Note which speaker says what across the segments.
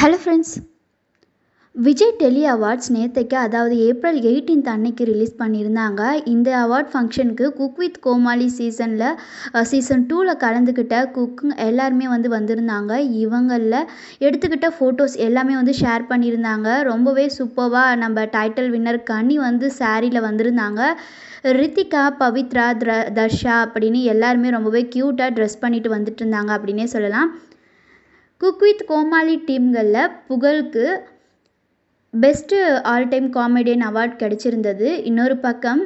Speaker 1: hello friends Vijay tele awards நேற்றுக்கு அதாவது April eighteenth அன்னைக்கு ரிலீஸ் பண்ணியிருந்தாங்க இந்த அவார்ட் ஃபங்க்ஷனுக்கு குக் வித் கோமாளி சீசனில் சீசன் டூவில் கலந்துக்கிட்ட குக்குங் எல்லாருமே வந்து வந்திருந்தாங்க இவங்களில் எடுத்துக்கிட்ட ஃபோட்டோஸ் எல்லாமே வந்து ஷேர் பண்ணியிருந்தாங்க ரொம்பவே சூப்பர்வாக நம்ம டைட்டில் வின்னர் கனி வந்து சாரியில் வந்திருந்தாங்க ரித்திகா பவித்ரா த்ர தர்ஷா அப்படின்னு எல்லாருமே ரொம்பவே க்யூட்டாக ட்ரெஸ் பண்ணிட்டு வந்துட்டு இருந்தாங்க அப்படின்னே சொல்லலாம் குக் வித் கோமாளி டீம்களில் புகழுக்கு best all time comedian award கிடச்சிருந்தது இன்னொரு பக்கம்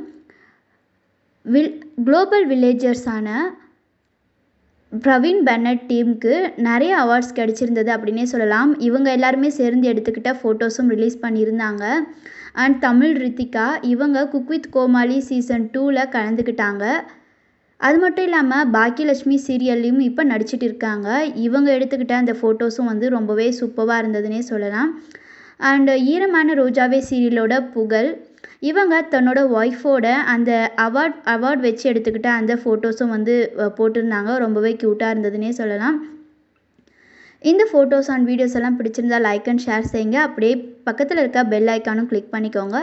Speaker 1: வில் குளோபல் வில்லேஜர்ஸான பிரவீன் பென்னட் டீமுக்கு நிறைய அவார்ட்ஸ் கிடச்சிருந்தது அப்படின்னே சொல்லலாம் இவங்க எல்லாருமே சேர்ந்து எடுத்துக்கிட்ட ஃபோட்டோஸும் ரிலீஸ் பண்ணியிருந்தாங்க அண்ட் தமிழ் ரித்திகா இவங்க குக் வித் கோமாளி சீசன் டூவில் கலந்துக்கிட்டாங்க அது மட்டும் இல்லாமல் பாக்கியலட்சுமி சீரியல்லையும் இப்போ நடிச்சிட்டு இருக்காங்க இவங்க எடுத்துக்கிட்ட அந்த ஃபோட்டோஸும் வந்து ரொம்பவே சூப்பராக இருந்ததுன்னே சொல்லலாம் அண்டு ஈரமான ரோஜாவே சீரியலோட புகழ் இவங்க தன்னோட ஒய்ஃபோட அந்த அவார்ட் அவார்ட் வச்சு எடுத்துக்கிட்ட அந்த ஃபோட்டோஸும் வந்து போட்டிருந்தாங்க ரொம்பவே க்யூட்டாக இருந்ததுன்னே சொல்லலாம் இந்த ஃபோட்டோஸ் அண்ட் வீடியோஸ் எல்லாம் பிடிச்சிருந்தா லைக் அண்ட் ஷேர் செய்யுங்க அப்படியே பக்கத்தில் இருக்க பெல் ஐக்கானும் கிளிக் பண்ணிக்கோங்க